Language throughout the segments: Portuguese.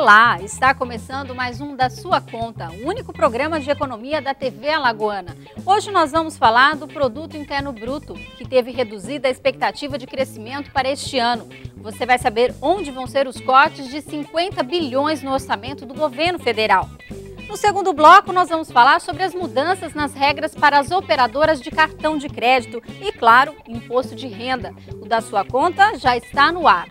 Olá, está começando mais um da sua conta, o único programa de economia da TV Alagoana. Hoje nós vamos falar do produto interno bruto, que teve reduzida a expectativa de crescimento para este ano. Você vai saber onde vão ser os cortes de 50 bilhões no orçamento do governo federal. No segundo bloco, nós vamos falar sobre as mudanças nas regras para as operadoras de cartão de crédito e, claro, imposto de renda. O da sua conta já está no ar.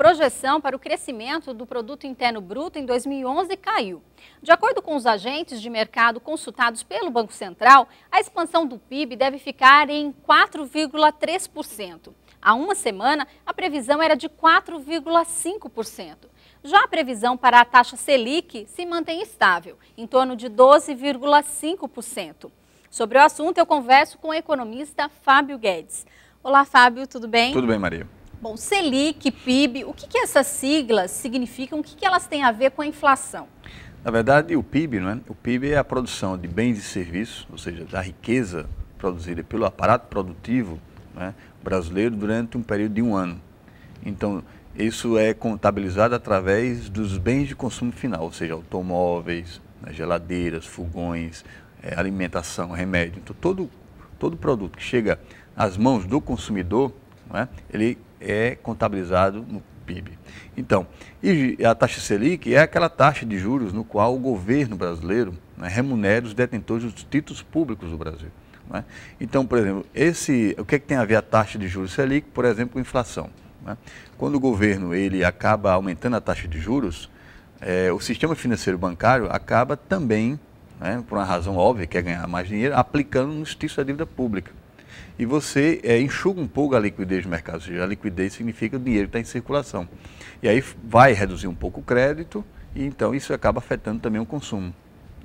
projeção para o crescimento do produto interno bruto em 2011 caiu. De acordo com os agentes de mercado consultados pelo Banco Central, a expansão do PIB deve ficar em 4,3%. Há uma semana, a previsão era de 4,5%. Já a previsão para a taxa Selic se mantém estável, em torno de 12,5%. Sobre o assunto, eu converso com o economista Fábio Guedes. Olá, Fábio, tudo bem? Tudo bem, Maria. Bom, Selic, PIB, o que, que essas siglas significam? O que, que elas têm a ver com a inflação? Na verdade, o PIB, não é? O PIB é a produção de bens e serviços, ou seja, da riqueza produzida pelo aparato produtivo é? brasileiro durante um período de um ano. Então, isso é contabilizado através dos bens de consumo final, ou seja, automóveis, né, geladeiras, fogões, eh, alimentação, remédio. Então, todo, todo produto que chega às mãos do consumidor, é? ele é contabilizado no PIB. Então, a taxa Selic é aquela taxa de juros no qual o governo brasileiro né, remunera os detentores dos títulos públicos do Brasil. Né? Então, por exemplo, esse, o que, é que tem a ver a taxa de juros Selic, por exemplo, com inflação? Né? Quando o governo ele acaba aumentando a taxa de juros, é, o sistema financeiro bancário acaba também, né, por uma razão óbvia, que é ganhar mais dinheiro, aplicando nos títulos da dívida pública e você é, enxuga um pouco a liquidez do mercado, ou seja, a liquidez significa o dinheiro que está em circulação. E aí vai reduzir um pouco o crédito e então isso acaba afetando também o consumo.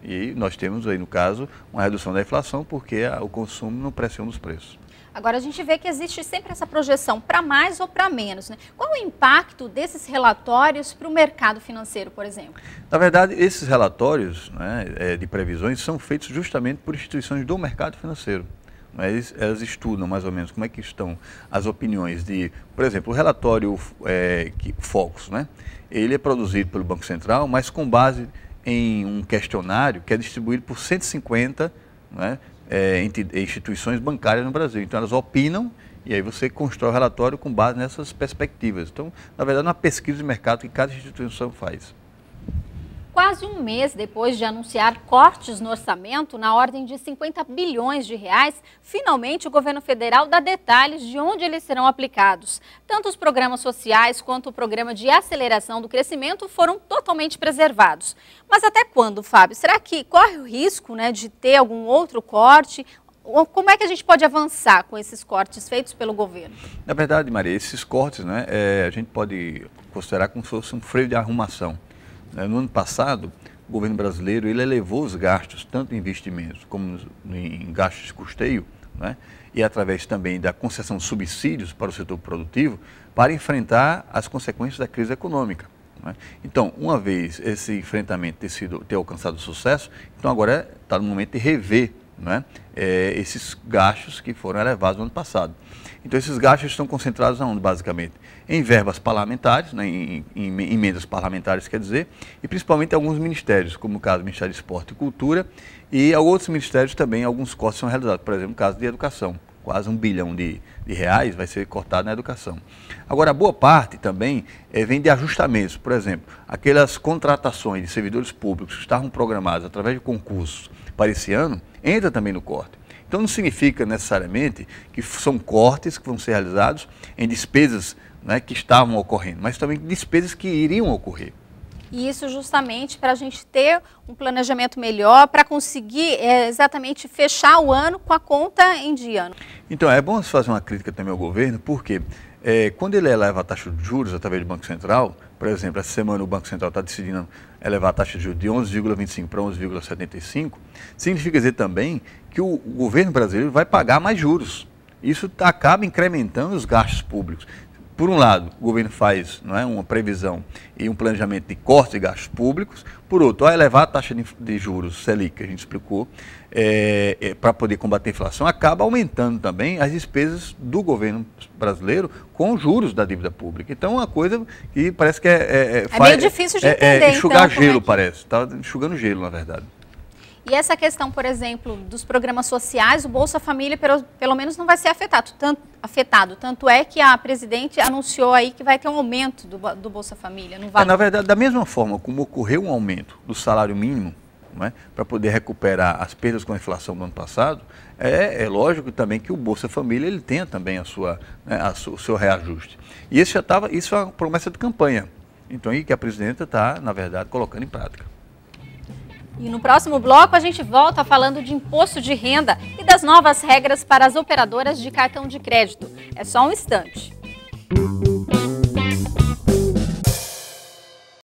E nós temos aí, no caso, uma redução da inflação porque a, o consumo não pressiona os preços. Agora, a gente vê que existe sempre essa projeção para mais ou para menos. Né? Qual o impacto desses relatórios para o mercado financeiro, por exemplo? Na verdade, esses relatórios né, é, de previsões são feitos justamente por instituições do mercado financeiro. Mas elas estudam mais ou menos como é que estão as opiniões de, por exemplo, o relatório é, que, Focus, né? Ele é produzido pelo Banco Central, mas com base em um questionário que é distribuído por 150 né, é, instituições bancárias no Brasil. Então elas opinam e aí você constrói o relatório com base nessas perspectivas. Então, na verdade, é uma pesquisa de mercado que cada instituição faz. Quase um mês depois de anunciar cortes no orçamento na ordem de 50 bilhões de reais, finalmente o governo federal dá detalhes de onde eles serão aplicados. Tanto os programas sociais quanto o programa de aceleração do crescimento foram totalmente preservados. Mas até quando, Fábio? Será que corre o risco né, de ter algum outro corte? Como é que a gente pode avançar com esses cortes feitos pelo governo? Na verdade, Maria, esses cortes, né, é, a gente pode considerar como se fosse um freio de arrumação. Né, no ano passado, o governo brasileiro ele elevou os gastos, tanto em investimentos como em gastos de custeio, né? e através também da concessão de subsídios para o setor produtivo, para enfrentar as consequências da crise econômica. Né? Então, uma vez esse enfrentamento ter, sido, ter alcançado sucesso, então agora está é, no momento de rever né? é, esses gastos que foram elevados no ano passado. Então, esses gastos estão concentrados aonde, basicamente? Em verbas parlamentares, né, em, em, emendas parlamentares, quer dizer, e principalmente alguns ministérios, como o caso do Ministério de Esporte e Cultura, e outros ministérios também, alguns cortes são realizados, por exemplo, o caso de educação. Quase um bilhão de, de reais vai ser cortado na educação. Agora, boa parte também é, vem de ajustamentos. Por exemplo, aquelas contratações de servidores públicos que estavam programadas através de concursos para esse ano, entra também no corte. Então não significa necessariamente que são cortes que vão ser realizados em despesas né, que estavam ocorrendo, mas também despesas que iriam ocorrer. E isso justamente para a gente ter um planejamento melhor, para conseguir é, exatamente fechar o ano com a conta em dia. Né? Então, é bom fazer uma crítica também ao governo, porque é, quando ele eleva a taxa de juros através do Banco Central, por exemplo, essa semana o Banco Central está decidindo elevar a taxa de juros de 11,25 para 11,75, significa dizer também que o governo brasileiro vai pagar mais juros. Isso acaba incrementando os gastos públicos por um lado, o governo faz não é, uma previsão e um planejamento de corte de gastos públicos, por outro, ao elevar a taxa de, de juros Selic, que a gente explicou, é, é, para poder combater a inflação, acaba aumentando também as despesas do governo brasileiro com os juros da dívida pública. Então, é uma coisa que parece que é. É, é, é faz, meio difícil de é, é entender. É, enxugar então, gelo, parece. Está enxugando gelo, na verdade. E essa questão, por exemplo, dos programas sociais, o Bolsa Família pelo, pelo menos não vai ser afetado tanto, afetado. tanto é que a presidente anunciou aí que vai ter um aumento do, do Bolsa Família. Não é, vai... É, na verdade, da mesma forma como ocorreu um aumento do salário mínimo, é? para poder recuperar as perdas com a inflação do ano passado, é, é lógico também que o Bolsa Família ele tenha também a sua, né, a su, o seu reajuste. E isso já estava, isso é uma promessa de campanha. Então, aí que a presidenta está, na verdade, colocando em prática. E no próximo bloco a gente volta falando de imposto de renda e das novas regras para as operadoras de cartão de crédito. É só um instante.